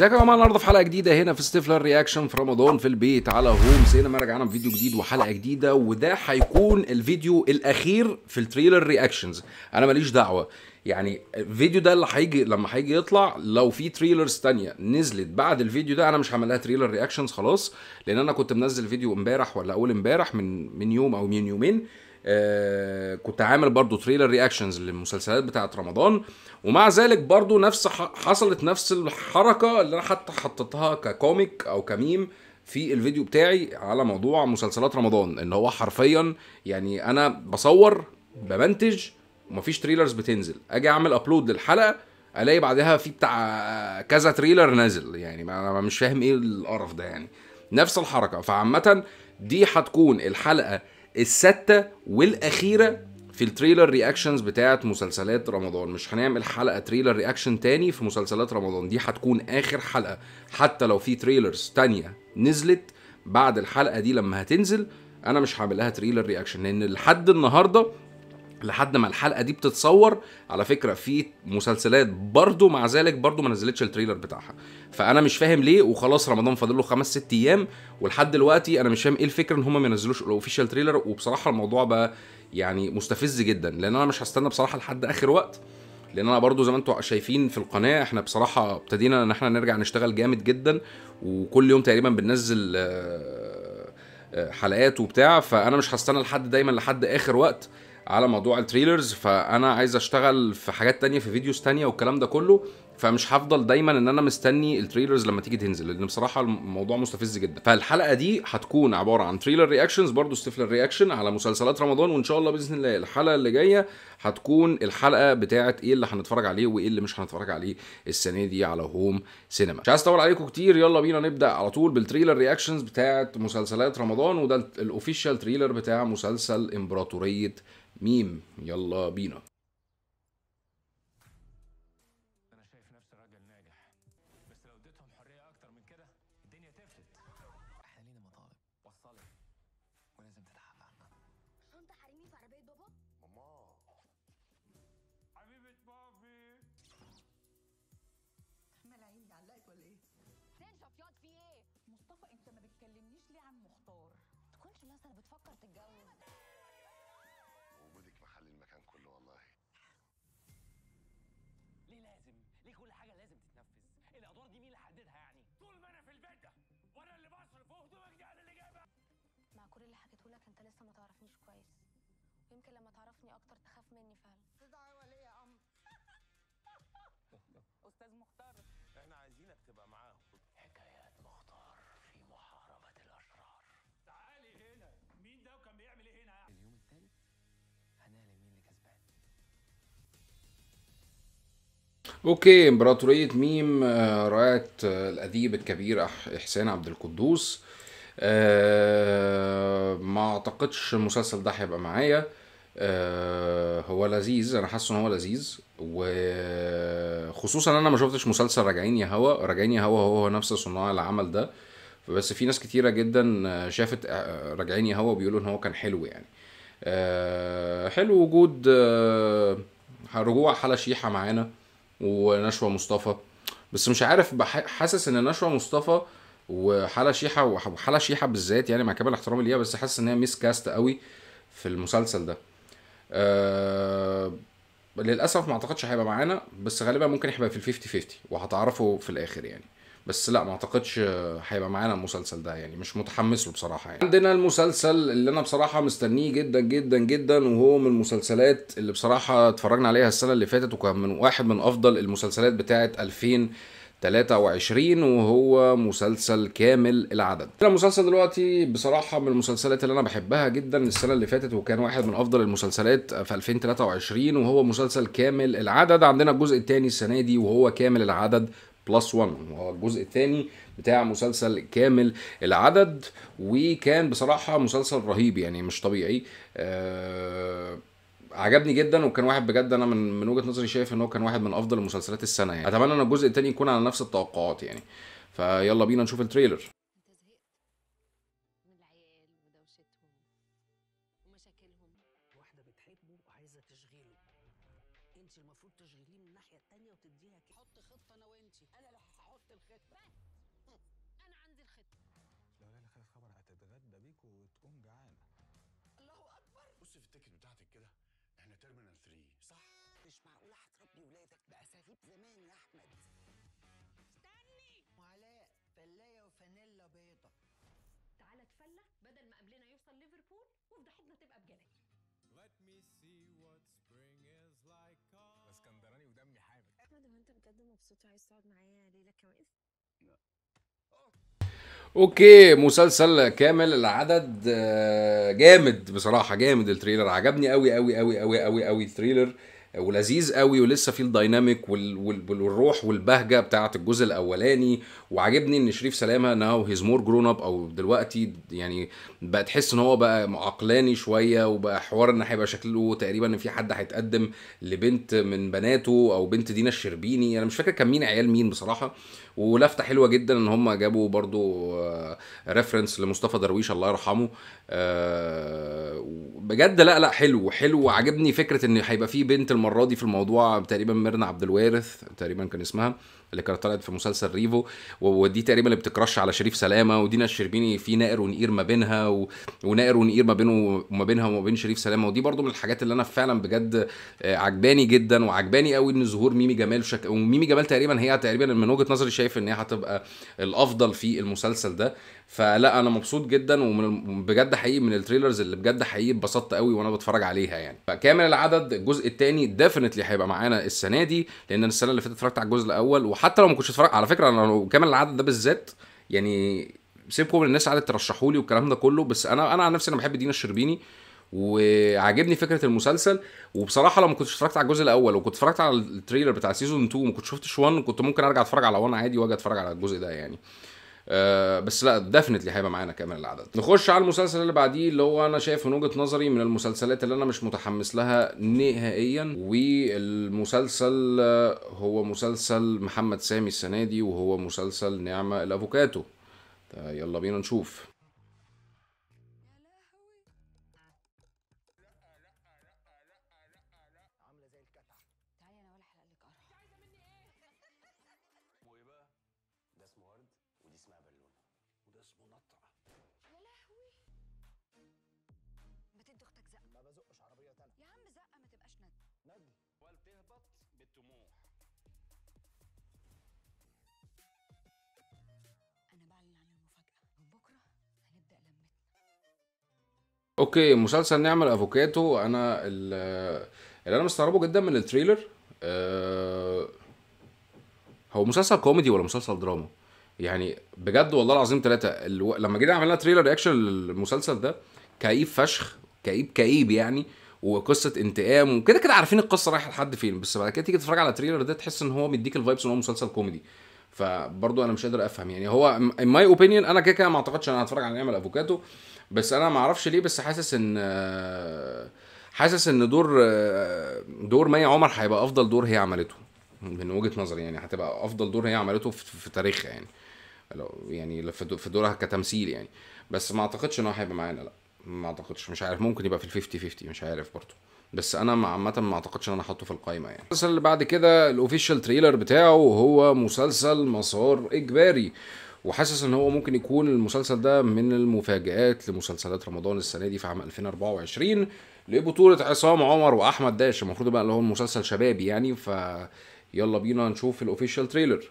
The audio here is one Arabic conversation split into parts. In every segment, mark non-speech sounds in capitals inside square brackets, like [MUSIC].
ازيكم يا جماعه النهارده في حلقه جديده هنا في ستيفلر رياكشن في رمضان في البيت على هوم سينما رجعنا فيديو جديد وحلقه جديده وده هيكون الفيديو الاخير في التريلر رياكشنز انا ماليش دعوه يعني الفيديو ده اللي هيجي لما هيجي يطلع لو في تريلرز تانية نزلت بعد الفيديو ده انا مش هعملها تريلر رياكشنز خلاص لان انا كنت منزل فيديو امبارح ولا اول امبارح من من يوم او من يومين آه، كنت عامل برضو تريلر رياكشنز للمسلسلات بتاعه رمضان ومع ذلك برضو نفس حصلت نفس الحركه اللي انا حتى حطيتها ككوميك او كميم في الفيديو بتاعي على موضوع مسلسلات رمضان ان هو حرفيا يعني انا بصور بمنتج ومفيش تريلرز بتنزل اجي اعمل ابلود للحلقه الاقي بعدها في بتاع كذا تريلر نازل يعني انا مش فاهم ايه القرف ده يعني نفس الحركه فعامه دي هتكون الحلقه الستة والأخيرة في التريلر رياكشنز بتاعه مسلسلات رمضان مش هنعمل حلقه تريلر رياكشن تاني في مسلسلات رمضان دي هتكون اخر حلقه حتى لو في تريلرز تانية نزلت بعد الحلقه دي لما هتنزل انا مش هعملها تريلر رياكشن لان لحد النهارده لحد ما الحلقه دي بتتصور على فكره في مسلسلات برضو مع ذلك برضو ما نزلتش التريلر بتاعها فانا مش فاهم ليه وخلاص رمضان فاضل له خمس ست ايام ولحد دلوقتي انا مش فاهم ايه الفكره ان هم ما ينزلوش الاوفيشال تريلر وبصراحه الموضوع بقى يعني مستفز جدا لان انا مش هستنى بصراحه لحد اخر وقت لان انا برضو زي ما انتم شايفين في القناه احنا بصراحه ابتدينا ان احنا نرجع نشتغل جامد جدا وكل يوم تقريبا بننزل آه، آه، حلقات وبتاع فانا مش هستنى لحد دايما لحد اخر وقت على موضوع التريلرز فانا عايز اشتغل في حاجات تانية في فيديوز تانية والكلام ده كله فمش هفضل دايما ان انا مستني التريلرز لما تيجي تنزل لان بصراحه الموضوع مستفز جدا فالحلقه دي هتكون عباره عن تريلر رياكشنز برضو ستيفلر رياكشن على مسلسلات رمضان وان شاء الله باذن الله الحلقه اللي جايه هتكون الحلقه بتاعه ايه اللي هنتفرج عليه وايه اللي مش هنتفرج عليه السنه دي على هوم سينما مش عايز اطول عليكم كتير يلا بينا نبدا على طول بالتريلر رياكشنز بتاعه مسلسلات رمضان وده الاوفيشال تريلر بتاع مسلسل امبراطوريه ميم يلا بينا انا شايف نفسي راجل ناجح بس لو اديتهم حريه اكتر من كده الدنيا تفلت مطالب ولازم شنطه حريمي في بابا ماما حبيبه ايه؟ ايه؟ مصطفى انت ما بتكلمنيش ليه عن مختار؟ تكونش مثلا بتفكر تتجوز والله ليه لازم؟ ليه كل حاجة لازم تتنفذ؟ الأدوار دي مين اللي حددها يعني؟ طول ما أنا في البيت ده وأنا اللي بصرف وهدومك دي أنا اللي جايبها مع كل اللي حكيته لك أنت لسه ما تعرفنيش كويس ويمكن لما تعرفني أكتر تخاف مني فعلا اوكي امبراطورية ميم رعاية آه، الأديب الكبير إحسان عبد القدوس آه، ما اعتقدش المسلسل ده هيبقى معايا آه، هو لذيذ انا حاسس ان هو لذيذ وخصوصا انا ما شفتش مسلسل راجعين يا هوا راجعين يا هوا هو, هو نفس صناع العمل ده بس في ناس كتيرة جدا شافت راجعين يا هوا بيقولوا ان هو كان حلو يعني حلو وجود رجوع حلا شيحة معانا ونشوى مصطفى بس مش عارف حاسس ان نشوى مصطفى وحلا شيحه وحلا شيحه بالذات يعني مع كامل احترامي ليها بس حاسس ان هي ميس كاست قوي في المسلسل ده أه للاسف ما اعتقدش هيبقى معانا بس غالبا ممكن هيبقى في ال 50 50 وهتعرفوا في الاخر يعني بس لا ما اعتقدش هيبقى معانا المسلسل ده يعني مش متحمس له بصراحه يعني عندنا المسلسل اللي انا بصراحه مستنيه جدا جدا جدا وهو من المسلسلات اللي بصراحه اتفرجنا عليها السنه اللي فاتت وكان من واحد من افضل المسلسلات بتاعه 2000 23 وهو مسلسل كامل العدد المسلسل دلوقتي بصراحه من المسلسلات اللي انا بحبها جدا السنه اللي فاتت وكان واحد من افضل المسلسلات في 2023 وهو مسلسل كامل العدد عندنا الجزء الثاني السنه دي وهو كامل العدد بلس 1 وهو الجزء الثاني بتاع مسلسل كامل العدد وكان بصراحه مسلسل رهيب يعني مش طبيعي أه عجبني جدا وكان واحد بجد انا من من وجهه نظري شايف ان هو كان واحد من افضل مسلسلات السنه يعني اتمنى ان الجزء الثاني يكون على نفس التوقعات يعني فيلا بينا نشوف التريلر تشغيليه من الناحيه الثانيه وتديها كده حط خطه انا وانت انا اللي هحط الخطه بس انا عندي الخطه لو ليلى خدت خبر هتتغدى بيك وتقوم جعانه الله اكبر بص في التيكت بتاعتك كده احنا تيرمينال 3 صح مش معقوله هتربي ولادك باساليب زمان يا احمد استني وعلاء فلايه وفانيلا بيضه تعالى اتفلى بدل ما قبلنا يوصل ليفربول وفضحتنا تبقى بجنان تقعد معايا ليلة كمان اوكي مسلسل كامل العدد آه، جامد بصراحه جامد التريلر عجبني قوي قوي قوي قوي قوي قوي التريلر ولذيذ قوي ولسه فيه الدايناميك والروح والبهجه بتاعه الجزء الاولاني وعاجبني ان شريف سلامه ناو هيز مور جرون اب او دلوقتي يعني بقى تحس ان هو بقى عقلاني شويه وبقى حوار ان هيبقى شكله تقريبا ان في حد هيتقدم لبنت من بناته او بنت دينا الشربيني انا مش فاكر كان مين عيال مين بصراحه ولفته حلوه جدا ان هم جابوا برضو ريفرنس آه، لمصطفى درويش الله يرحمه آه، بجد لا لا حلو حلو عجبني فكره ان هيبقى في بنت المره دي في الموضوع تقريبا ميرنا عبد الوارث تقريبا كان اسمها اللي كانت طلعت في مسلسل ريفو ودي تقريبا اللي بتكرش على شريف سلامه ودينا الشربيني في نائر ونقير ما بينها و... ونائر ونقير ما بينه وما بينها وما بين شريف سلامه ودي برضو من الحاجات اللي انا فعلا بجد آه، عجباني جدا وعجباني قوي ان ظهور ميمي جمال وشك... وميمي جمال تقريبا هي تقريبا من وجهه نظري شايف ان هي هتبقى الافضل في المسلسل ده فلا انا مبسوط جدا ومن بجد حقيقي من التريلرز اللي بجد حقيقي اتبسطت قوي وانا بتفرج عليها يعني فكامل العدد الجزء الثاني ديفنتلي هيبقى معانا السنه دي لان السنه اللي فاتت اتفرجت على الجزء الاول وحتى لو ما كنتش اتفرج على فكره انا كامل العدد ده بالذات يعني سيبكم الناس قعدت ترشحوا لي والكلام ده كله بس انا انا عن نفسي انا بحب دينا الشربيني وعاجبني فكره المسلسل وبصراحه لو ما كنتش اتفرجت على الجزء الاول وكنت اتفرجت على التريلر بتاع سيزون 2 وما كنتش شفتش 1 كنت ممكن ارجع اتفرج على 1 عادي واجي اتفرج على الجزء ده يعني آه بس لا ديفنتلي هيبقى معانا كمان العدد نخش على المسلسل اللي بعديه اللي هو انا شايف من وجهه نظري من المسلسلات اللي انا مش متحمس لها نهائيا والمسلسل آه، هو مسلسل محمد سامي السنه دي وهو مسلسل نعمه الافوكاتو آه، يلا بينا نشوف اسمها بالونه وده اسمه نطع يا لهوي ما تدي اختك زقه ما بزقش عربيه تانية يا عم زقه ما تبقاش ند بالطموح انا بعلن عن المفاجاه من بكره هنبدا لمتنا اوكي مسلسل نعمل افوكاتو انا آه، اللي انا مستغربه جدا من التريلر أه هو مسلسل كوميدي ولا مسلسل دراما يعني بجد والله العظيم ثلاثه الو... لما جينا عملنا تريلر رياكشن للمسلسل ده كئيب فشخ كئيب كئيب يعني وقصه انتقام وكده كده عارفين القصه رايحه لحد فين بس بعد كده تيجي تتفرج على تريلر ده تحس ان هو مديك الفايبس ان هو مسلسل كوميدي فبرضه انا مش قادر افهم يعني هو ان ماي اوبينيون انا كده كده ما اعتقدش ان انا هتفرج على نعمل افوكاتو بس انا ما اعرفش ليه بس حاسس ان حاسس ان دور دور مي عمر هيبقى افضل دور هي عملته من وجهه نظري يعني هتبقى افضل دور هي عملته في تاريخها يعني يعني في دورها كتمثيل يعني بس ما اعتقدش ان هو هيبقى معانا لا ما اعتقدش مش عارف ممكن يبقى في ال 50 50 مش عارف برضه بس انا عامه ما اعتقدش ان انا احطه في القايمه يعني المسلسل اللي بعد كده الاوفيشال تريلر بتاعه هو مسلسل مسار اجباري وحاسس ان هو ممكن يكون المسلسل ده من المفاجآت لمسلسلات رمضان السنه دي في عام 2024 لبطوله عصام عمر واحمد داش المفروض بقى اللي هو مسلسل شبابي يعني ف يلا بينا نشوف الاوفيشال تريلر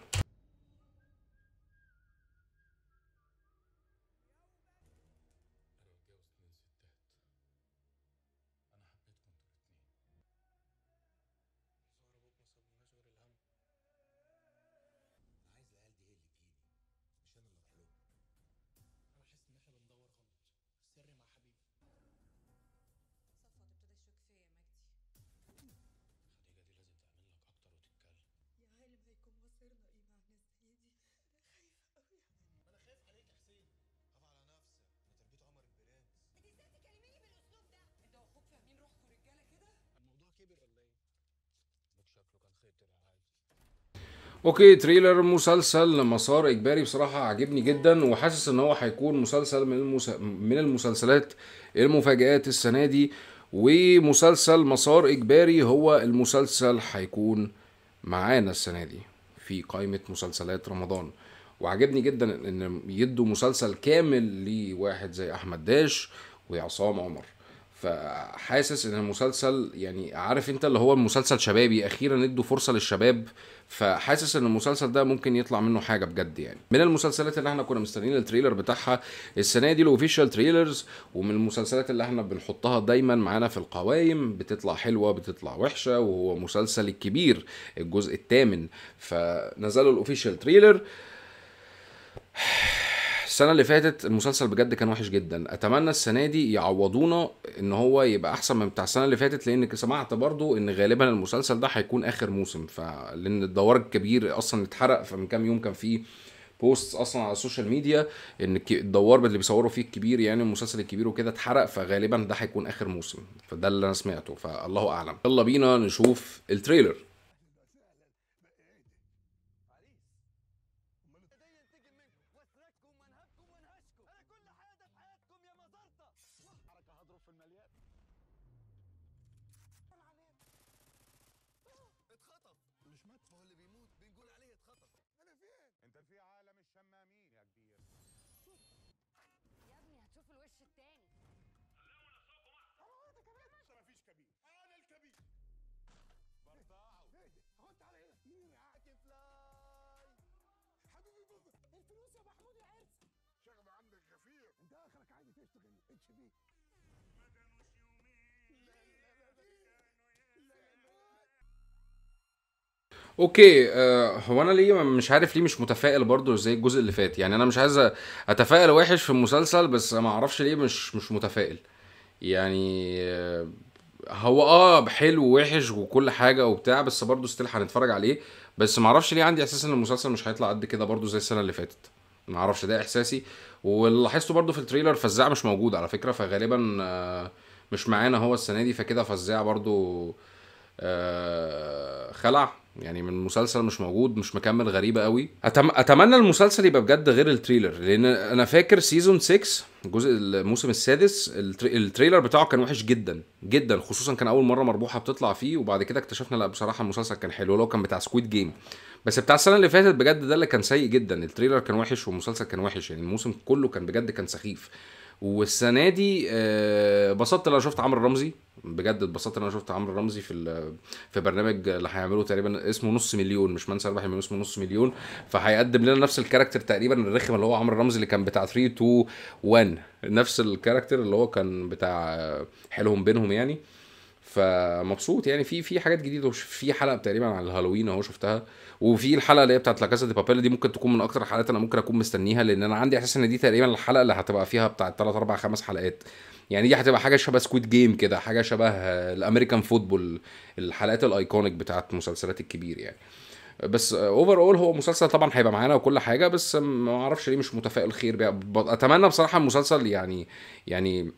اوكي تريلر مسلسل مسار اجباري بصراحه عجبني جدا وحاسس ان هو هيكون مسلسل من المس... من المسلسلات المفاجات السنه دي ومسلسل مسار اجباري هو المسلسل هيكون معانا السنه دي في قائمه مسلسلات رمضان وعجبني جدا ان يدوا مسلسل كامل لواحد زي احمد داش وعصام عمر فحاسس ان المسلسل يعني عارف انت اللي هو المسلسل شبابي اخيرا ادوا فرصه للشباب فحاسس ان المسلسل ده ممكن يطلع منه حاجه بجد يعني من المسلسلات اللي احنا كنا مستنيين التريلر بتاعها السنه دي الاوفيشال تريلرز ومن المسلسلات اللي احنا بنحطها دايما معانا في القوائم بتطلع حلوه بتطلع وحشه وهو مسلسل الكبير الجزء الثامن فنزلوا الاوفيشال تريلر [SIGHS] السنه اللي فاتت المسلسل بجد كان وحش جدا اتمنى السنه دي يعوضونا ان هو يبقى احسن من بتاع السنه اللي فاتت لان سمعت برضو ان غالبا المسلسل ده هيكون اخر موسم فلان الدوار الكبير اصلا اتحرق فمن كام يوم كان فيه بوست اصلا على السوشيال ميديا ان الدوار اللي بيصوروا فيه الكبير يعني المسلسل الكبير وكده اتحرق فغالبا ده هيكون اخر موسم فده اللي انا سمعته فالله اعلم يلا بينا نشوف التريلر اوكي آه، هو انا ليه مش عارف ليه مش متفائل برضه زي الجزء اللي فات يعني انا مش عايز اتفائل وحش في المسلسل بس ما اعرفش ليه مش مش متفائل يعني آه، هو اه حلو ووحش وكل حاجه وبتاع بس برضه ستيل هنتفرج عليه بس ما اعرفش ليه عندي احساس ان المسلسل مش هيطلع قد كده برضه زي السنه اللي فاتت ما اعرفش ده احساسي واللي لاحظته برضه في التريلر فزاع مش موجود على فكره فغالبا آه، مش معانا هو السنه دي فكده فزاع برضه خلع يعني من مسلسل مش موجود مش مكمل غريبه قوي أتم... اتمنى المسلسل يبقى بجد غير التريلر لان انا فاكر سيزون 6 الجزء الموسم السادس التري... التريلر بتاعه كان وحش جدا جدا خصوصا كان اول مره مربوحه بتطلع فيه وبعد كده اكتشفنا لا بصراحه المسلسل كان حلو لو كان بتاع سكويد جيم بس بتاع السنه اللي فاتت بجد ده اللي كان سيء جدا التريلر كان وحش والمسلسل كان وحش يعني الموسم كله كان بجد كان سخيف والسنه دي آه، اتبسطت لما شفت عمرو رمزي بجد اتبسطت لما شفت عمرو رمزي في في برنامج اللي هيعمله تقريبا اسمه نص مليون مش منسى ربح اسمه نص مليون فهيقدم لنا نفس الكاركتر تقريبا الرخم اللي هو عمرو رمزي اللي كان بتاع 3 2 1 نفس الكاركتر اللي هو كان بتاع آه، حلهم بينهم يعني فمبسوط يعني في في حاجات جديده وفي حلقه تقريبا على الهالوين اهو شفتها وفي الحلقه اللي هي بتاعت لاكاسا دي بابيل دي ممكن تكون من اكتر الحلقات انا ممكن اكون مستنيها لان انا عندي احساس ان دي تقريبا الحلقه اللي هتبقى فيها بتاعت 3 4 5 حلقات يعني دي هتبقى حاجه شبه سكويد جيم كده حاجه شبه الامريكان فوتبول الحلقات الايكونيك بتاعت مسلسلات الكبير يعني بس اوفر اول هو مسلسل طبعا هيبقى معانا وكل حاجه بس ما اعرفش ليه مش متفائل خير بقى. اتمنى بصراحه المسلسل يعني يعني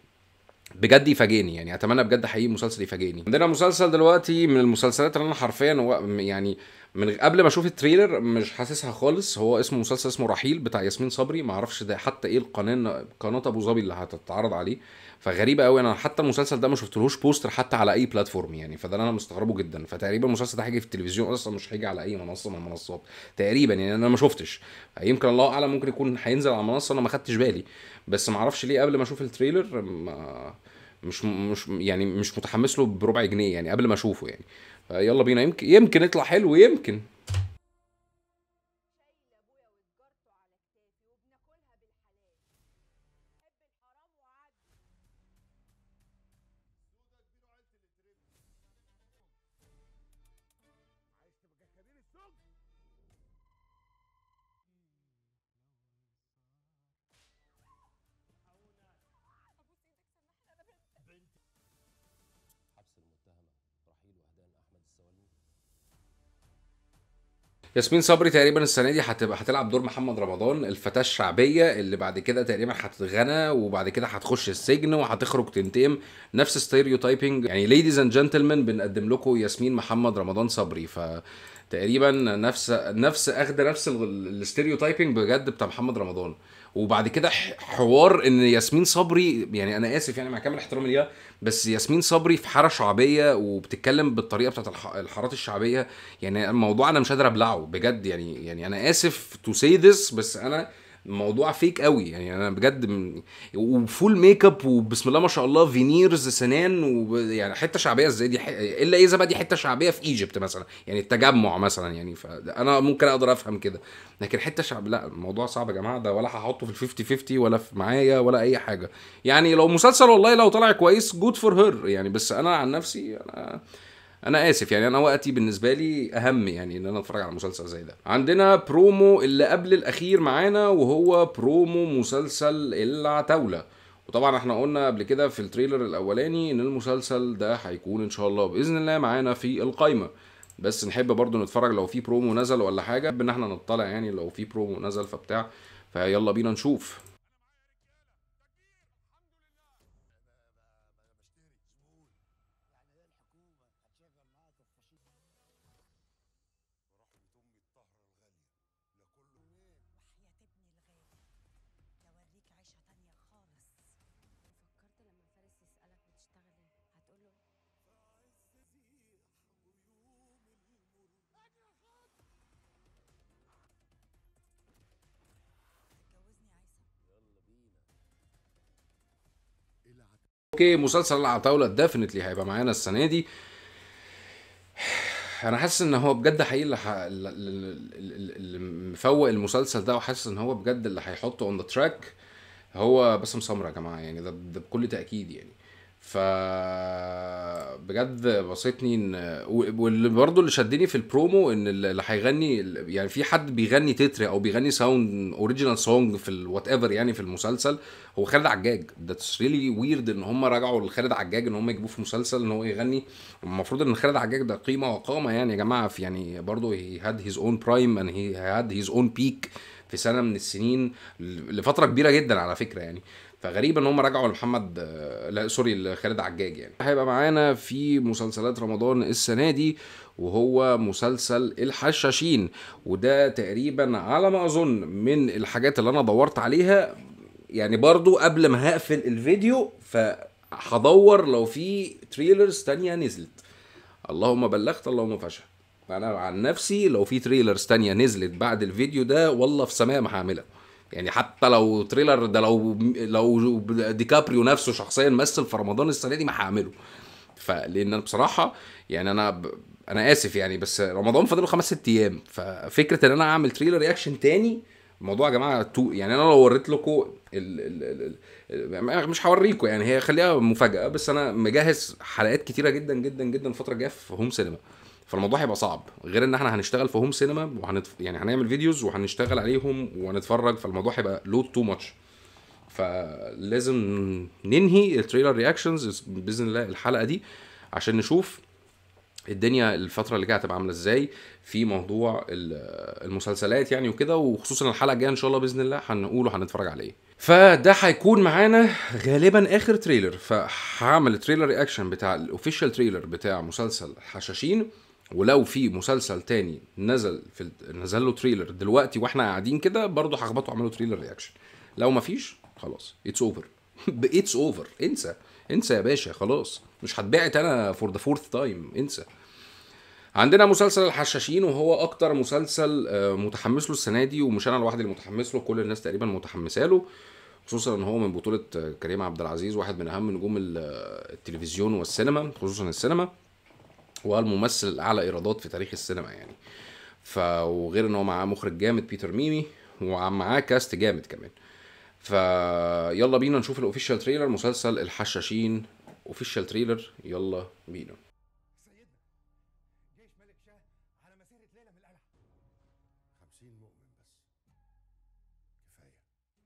بجد يفاجئني يعني اتمنى بجد حقيقي المسلسل يفاجئني عندنا مسلسل دلوقتي من المسلسلات اللي انا حرفيا يعني من قبل ما اشوف التريلر مش حاسسها خالص هو اسمه مسلسل اسمه رحيل بتاع ياسمين صبري ما اعرفش ده حتى ايه القناه قناه ابو ظبي اللي هتتعرض عليه فغريبه قوي انا حتى المسلسل ده ما شفتلهوش بوستر حتى على اي بلاتفورم يعني فده انا مستغربه جدا فتقريبا المسلسل ده هيجي في التلفزيون اصلا مش هيجي على اي منصه من المنصات تقريبا يعني انا ما شفتش يمكن الله اعلم ممكن يكون هينزل على منصه انا ما خدتش بالي بس ما اعرفش ليه قبل ما اشوف التريلر ما مش مش يعني مش متحمس له بربع جنيه يعني قبل ما اشوفه يعني آه، يلا بينا يمكن يمكن يطلع حلو يمكن ياسمين صبري تقريبا السنه دي هتبقى هتلعب دور محمد رمضان الفتاه الشعبيه اللي بعد كده تقريبا هتتغنى وبعد كده هتخش السجن وهتخرج تنتقم نفس ستيريو تايبنج يعني ليديز اند جنتلمان بنقدم لكم ياسمين محمد رمضان صبري ف تقريبا نفس نفس اخده نفس الستيريو تايبنج بجد بتاع محمد رمضان وبعد كده حوار ان ياسمين صبري يعني انا اسف يعني مع كامل احترامي ليها بس ياسمين صبري في حاره شعبيه وبتتكلم بالطريقه بتاعت الحارات الشعبيه يعني الموضوع انا مش قادر ابلعه بجد يعني يعني انا اسف تو سي ذس بس انا الموضوع فيك قوي يعني انا بجد م... وفول ميك اب وبسم الله ما شاء الله فينيرز سنان ويعني حته شعبيه ازاي دي ح... الا اذا بقى دي حته شعبيه في ايجيبت مثلا يعني التجمع مثلا يعني فانا ممكن اقدر افهم كده لكن حته شعب لا الموضوع صعب يا جماعه ده ولا هحطه في ال 50 50 ولا في معايا ولا اي حاجه يعني لو مسلسل والله لو طلع كويس جود فور هير يعني بس انا عن نفسي انا انا اسف يعني انا وقتي بالنسبه لي اهم يعني ان انا اتفرج على مسلسل زي ده عندنا برومو اللي قبل الاخير معانا وهو برومو مسلسل العتاوله وطبعا احنا قلنا قبل كده في التريلر الاولاني ان المسلسل ده هيكون ان شاء الله باذن الله معانا في القايمه بس نحب برضو نتفرج لو في برومو نزل ولا حاجه ان احنا نطلع يعني لو في برومو نزل فبتاع فيلا بينا نشوف اوكي مسلسل العتاوله ديفنتلي هيبقى معانا السنه دي انا حاسس ان هو بجد حقيقي اللي, ح... اللي مفوق المسلسل ده وحاسس ان هو بجد اللي هيحطه اون ذا تراك هو باسم سمره يا جماعه يعني ده بكل تاكيد يعني ف بجد بسطني ان واللي برضه اللي شدني في البرومو ان اللي هيغني يعني في حد بيغني تتر او بيغني ساوند اوريجينال سونج في الوات ايفر يعني في المسلسل هو خالد عجاج ذاتس ريلي ويرد ان هم رجعوا لخالد عجاج ان هم يجيبوه في مسلسل ان هو يغني المفروض ان خالد عجاج ده قيمه وقامه يعني يا جماعه في يعني برضه هي هاد هيز اون برايم اند هي هاد هيز اون بيك في سنه من السنين لفتره كبيره جدا على فكره يعني فغريب ان هم رجعوا لمحمد لا سوري لخالد عجاج يعني هيبقى معانا في مسلسلات رمضان السنه دي وهو مسلسل الحشاشين وده تقريبا على ما اظن من الحاجات اللي انا دورت عليها يعني برضو قبل ما هقفل الفيديو فهدور لو في تريلرز تانية نزلت اللهم بلغت اللهم فشل انا عن نفسي لو في تريلرز تانية نزلت بعد الفيديو ده والله في سماء ما هعملها يعني حتى لو تريلر ده لو لو ديكابريو نفسه شخصيا مثل في رمضان السنه دي ما هعمله فلان بصراحه يعني انا ب... انا اسف يعني بس رمضان فاضل خمس ست ايام ففكره ان انا اعمل تريلر رياكشن تاني الموضوع يا جماعه تو يعني انا لو وريت لكم ال... ال... ال... يعني مش هوريكم يعني هي خليها مفاجاه بس انا مجهز حلقات كتيره جدا جدا جدا الفتره الجايه في هوم سينما فالموضوع هيبقى صعب غير ان احنا هنشتغل في هوم سينما وهنتف... يعني هنعمل فيديوز وهنشتغل عليهم وهنتفرج فالموضوع هيبقى لود تو ماتش فلازم ننهي التريلر رياكشنز باذن الله الحلقه دي عشان نشوف الدنيا الفتره اللي جايه هتبقى عامله ازاي في موضوع المسلسلات يعني وكده وخصوصا الحلقه الجايه ان شاء الله باذن الله هنقوله هنتفرج عليه فده هيكون معانا غالبا اخر تريلر فهعمل تريلر رياكشن بتاع الاوفيشال تريلر بتاع مسلسل حشاشين ولو في مسلسل تاني نزل في نزل له تريلر دلوقتي واحنا قاعدين كده برضه هخبطه واعمل له تريلر رياكشن لو مفيش خلاص اتس اوفر اتس اوفر انسى انسى يا باشا خلاص مش هتبعت انا فور ذا فورث تايم انسى عندنا مسلسل الحشاشين وهو اكتر مسلسل آه، متحمس له السنه دي ومش انا لوحدي اللي متحمس له كل الناس تقريبا متحمسه له خصوصا ان هو من بطوله آه، كريم عبد العزيز واحد من اهم نجوم آه، التلفزيون والسينما خصوصا السينما والممثل الاعلى ايرادات في تاريخ السينما يعني ف وغير ان هو معاه مخرج جامد بيتر ميمي ومعاه كاست جامد كمان فيلا بينا نشوف الاوفيشال تريلر مسلسل الحشاشين اوفيشال تريلر يلا بينا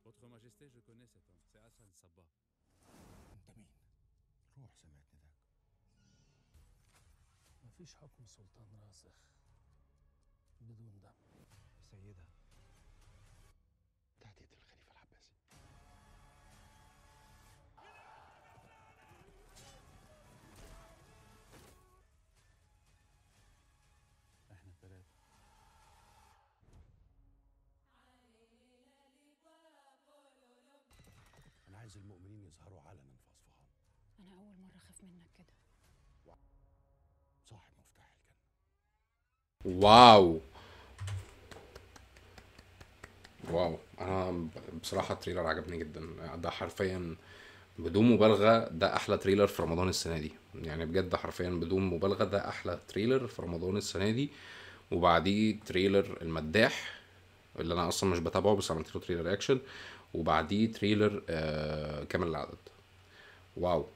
Votre Majesté, je connais cet homme. C'est Hassan Sabah. مفيش حكم سلطان راسخ بدون دم سيدة تهديد الخليفة العباسي احنا الثلاثة أنا عايز المؤمنين يظهروا علنا في أصفهان أنا أول مرة أخاف منك كده واو واو انا بصراحه التريلر عجبني جدا ده حرفيا بدون مبالغه ده احلى تريلر في رمضان السنه دي يعني بجد حرفيا بدون مبالغه ده احلى تريلر في رمضان السنه دي وبعديه تريلر المداح اللي انا اصلا مش بتابعه بس عملت له تريلر اكشن وبعديه تريلر آه كامل العدد واو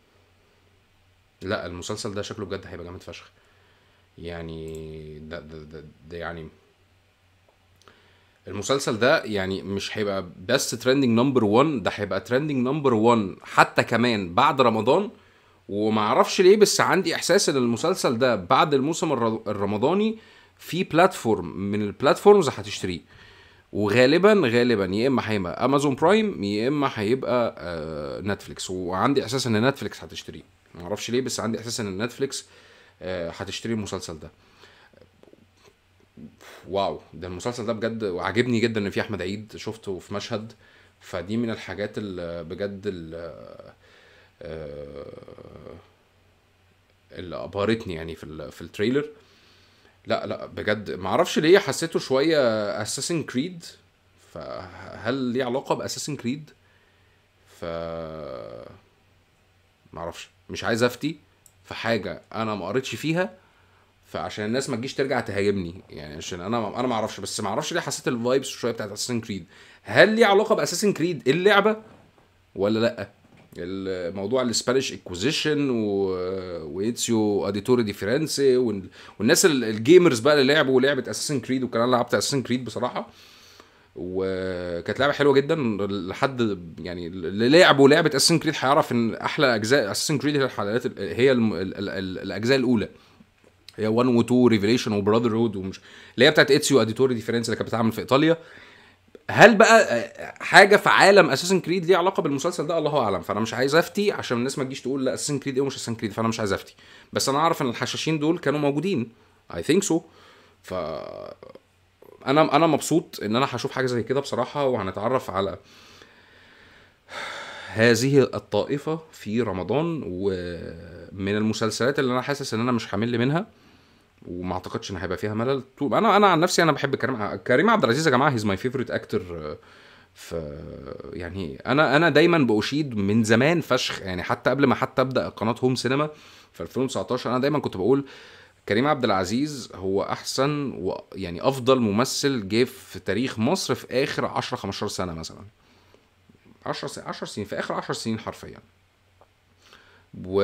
لا المسلسل ده شكله بجد هيبقى جامد فشخ يعني ده, ده, ده, ده يعني المسلسل ده يعني مش هيبقى بس ترندنج نمبر 1 ده هيبقى ترندنج نمبر 1 حتى كمان بعد رمضان ومعرفش ليه بس عندي احساس ان المسلسل ده بعد الموسم الرمضاني في بلاتفورم من البلاتفورمز هتشتريه وغالبا غالبا يا اما هيبقى امازون برايم يا اما هيبقى نتفليكس آه، وعندي احساس ان نتفليكس هتشتريه معرفش ليه بس عندي احساس ان نتفليكس آه آه، هتشتري المسلسل ده واو ده المسلسل ده بجد وعجبني جدا ان في احمد عيد شفته في مشهد فدي من الحاجات اللي بجد آه، اللي ابهرتني يعني في في التريلر لا لا بجد معرفش ليه حسيته شويه اساسن كريد فهل ليه علاقه باساسن كريد ف اعرفش مش عايز افتي في حاجه انا ما قريتش فيها فعشان الناس ما تجيش ترجع تهاجمني يعني عشان انا انا ما اعرفش بس ما اعرفش ليه حسيت الفايبس شويه بتاعت اساسن كريد هل ليه علاقه باساسن كريد اللعبه ولا لا الموضوع الاسبانيش اكوزيشن و... وايتسيو اديتوري دي فرنسي وال... والناس الجيمرز بقى اللي لعبوا لعبه اساسن كريد وكان انا لعبت اساسن كريد بصراحه وكانت لعبه حلوه جدا لحد يعني اللي لعبوا لعبه اساسن كريد هيعرف ان احلى اجزاء اساسن كريد هي الحلقات هي الـ الـ الـ الـ الاجزاء الاولى هي 1 و 2 ريفيليشن وبراذر هود ومش اللي هي بتاعت اتسيو اديتوري ديفرنس اللي كانت بتتعمل في ايطاليا هل بقى حاجه في عالم اساسن كريد ليها علاقه بالمسلسل ده الله اعلم فانا مش عايز افتي عشان الناس ما تجيش تقول لا اساسن كريد ايه ومش اساسن كريد فانا مش عايز افتي بس انا اعرف ان الحشاشين دول كانوا موجودين اي ثينك سو ف انا انا مبسوط ان انا هشوف حاجه زي كده بصراحه وهنتعرف على هذه الطائفة في رمضان ومن المسلسلات اللي أنا حاسس إن أنا مش همل منها وما اعتقدش ان هيبقى فيها ملل طول انا انا عن نفسي انا بحب كريم كريم عبد العزيز يا جماعه هيز ماي فيفورت اكتر ف يعني انا انا دايما باشيد من زمان فشخ يعني حتى قبل ما حتى ابدا قناه هوم سينما في 2019 انا دايما كنت بقول كريم عبد العزيز هو احسن و يعني افضل ممثل جه في تاريخ مصر في اخر 10 15 سنه مثلا 10 10 سنين في اخر 10 سنين حرفيا و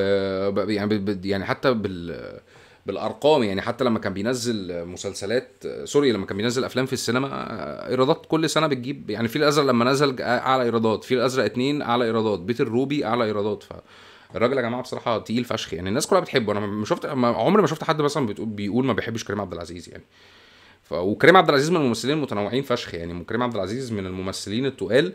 يعني يعني حتى بال بالارقام يعني حتى لما كان بينزل مسلسلات سوري لما كان بينزل افلام في السينما ايرادات كل سنه بتجيب يعني في الازرق لما نزل اعلى ايرادات في الازرق اتنين اعلى ايرادات بيت الروبي اعلى ايرادات ف الراجل يا جماعه بصراحه تقيل فشخ يعني الناس كلها بتحبه انا ما شفت عمري ما شفت حد مثلا بيقول ما بيحبش كريم عبد العزيز يعني ف... وكريم عبد العزيز من الممثلين المتنوعين فشخ يعني كريم عبد العزيز من الممثلين التقال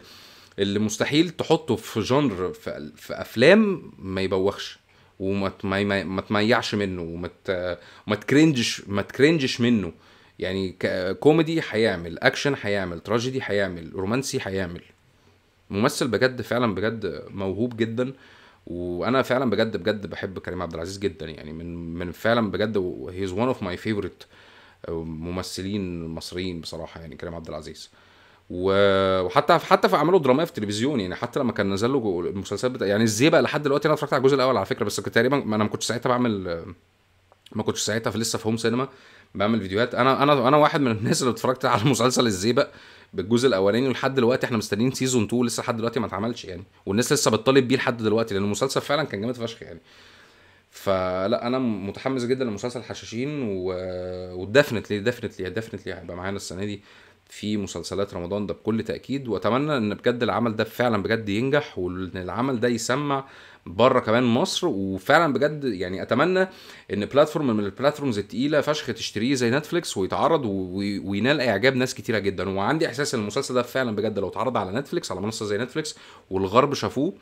اللي مستحيل تحطه في جنر في, في افلام ما يبوخش وما تمي... ما تميعش منه وما ت... ما تكرنجش ما تكرنجش منه يعني كوميدي هيعمل اكشن هيعمل تراجيدي هيعمل رومانسي هيعمل ممثل بجد فعلا بجد موهوب جدا وانا فعلا بجد بجد بحب كريم عبد العزيز جدا يعني من من فعلا بجد هي از وان اوف ماي فيفورت ممثلين مصريين بصراحه يعني كريم عبد العزيز وحتى حتى في اعماله الدراميه في التلفزيون يعني حتى لما كان نزل له المسلسلات بتا... يعني ازاي بقى لحد دلوقتي انا اتفرجت على الجزء الاول على فكره بس تقريبا انا ما كنتش ساعتها بعمل ما كنتش ساعتها في لسه في هوم سينما بعمل فيديوهات انا انا انا واحد من الناس اللي اتفرجت على مسلسل الزيبق بالجزء الاولاني ولحد دلوقتي احنا مستنيين سيزون 2 لسه لحد دلوقتي ما اتعملش يعني والناس لسه بتطالب بيه لحد دلوقتي لان المسلسل فعلا كان جامد فشخ يعني فلا انا متحمس جدا لمسلسل حشاشين و... ودفنتلي دفنتلي دفنتلي هيبقى معانا السنه دي في مسلسلات رمضان ده بكل تاكيد واتمنى ان بجد العمل ده فعلا بجد ينجح وان العمل ده يسمع بره كمان مصر وفعلا بجد يعني اتمنى ان بلاتفورم من البلاتفورمز الثقيله فشخ تشتريه زي نتفليكس ويتعرض وينال اعجاب ناس كتيره جدا وعندي احساس ان المسلسل ده فعلا بجد لو اتعرض على نتفليكس على منصه زي نتفليكس والغرب شافوه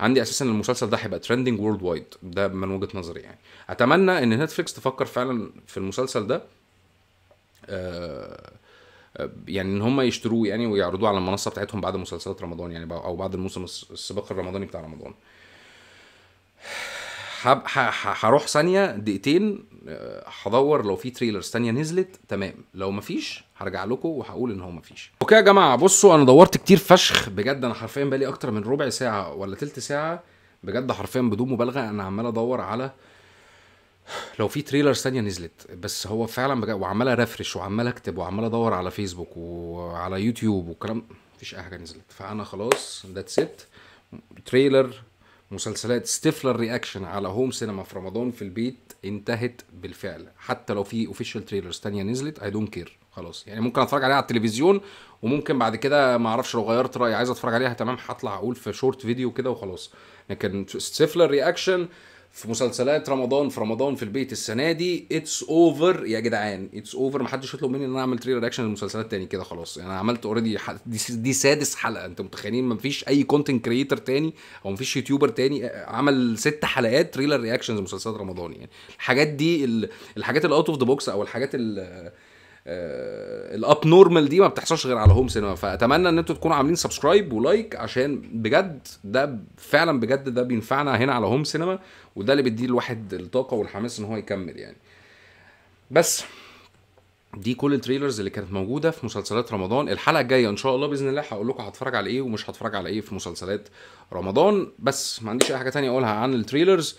عندي اساسا المسلسل ده هيبقى ترندنج وورلد وايد ده من وجهه نظري يعني اتمنى ان نتفليكس تفكر فعلا في المسلسل ده آه، يعني ان هم يشتروه يعني ويعرضوه على المنصه بتاعتهم بعد مسلسلات رمضان يعني او بعد الموسم السباق الرمضاني بتاع رمضان هروح ثانيه دقيقتين آه، هدور لو في تريلرز ثانية نزلت تمام لو مفيش هرجع لكم وهقول ان هو مفيش اوكي يا جماعه بصوا انا دورت كتير فشخ بجد انا حرفيا بقالي اكتر من ربع ساعه ولا تلت ساعه بجد حرفيا بدون مبالغه انا عمال ادور على لو في تريلرز ثانية نزلت بس هو فعلا بجد وعمال ارفرش وعمال اكتب وعمال ادور على فيسبوك وعلى يوتيوب والكلام مفيش اي حاجه نزلت فانا خلاص ذاتس ات تريلر مسلسلات ستيفلر رياكشن على هوم سينما في رمضان في البيت انتهت بالفعل حتى لو في اوفيشال تريلرز تانية نزلت اي دونت كير خلاص يعني ممكن اتفرج عليها على التلفزيون وممكن بعد كده ما اعرفش لو غيرت رايي عايز اتفرج عليها تمام هطلع اقول في شورت فيديو كده وخلاص لكن ستيفلر رياكشن في مسلسلات رمضان في رمضان في البيت السنه دي اتس اوفر يا جدعان اتس اوفر محدش يطلب مني ان انا اعمل تريلر رياكشن للمسلسلات تاني كده خلاص يعني انا عملت اوريدي دي, دي سادس حلقه انتوا متخيلين مفيش اي كونتنت كريتر تاني او مفيش يوتيوبر تاني عمل ست حلقات تريلر رياكشن لمسلسلات رمضان يعني الحاجات دي ال... الحاجات الاوت اوف ذا بوكس او الحاجات ال... آه، الاب نورمال دي ما بتحصلش غير على هوم سينما فاتمنى ان انتوا تكونوا عاملين سبسكرايب ولايك عشان بجد ده فعلا بجد ده بينفعنا هنا على هوم سينما وده اللي بيديه الواحد الطاقه والحماس ان هو يكمل يعني بس دي كل التريلرز اللي كانت موجوده في مسلسلات رمضان الحلقه الجايه ان شاء الله باذن الله هقول لكم هتفرج على ايه ومش هتفرج على ايه في مسلسلات رمضان بس ما عنديش اي حاجه تانية اقولها عن التريلرز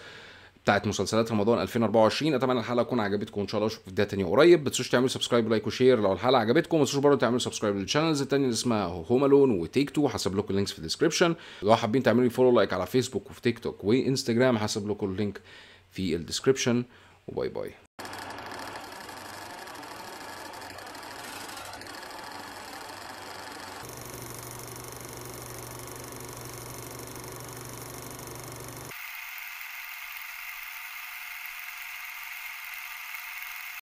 بتاعت مسلسلات رمضان 2024 اتمنى الحلقه تكون عجبتكم ان شاء الله اشوفكم في فيديوهات تانية قريب ما تنسوش تعملوا سبسكرايب لايك وشير لو الحلقه عجبتكم ما تنسوش برضه تعملوا سبسكرايب للشانلز التانية اللي اسمها هوم الون وتيك تو هسيب لكم اللينكس في الديسكربشن لو حابين تعملوا لي فولو لايك على فيسبوك وفي تيك توك وانستجرام هسيب لكم اللينك في الديسكربشن وباي باي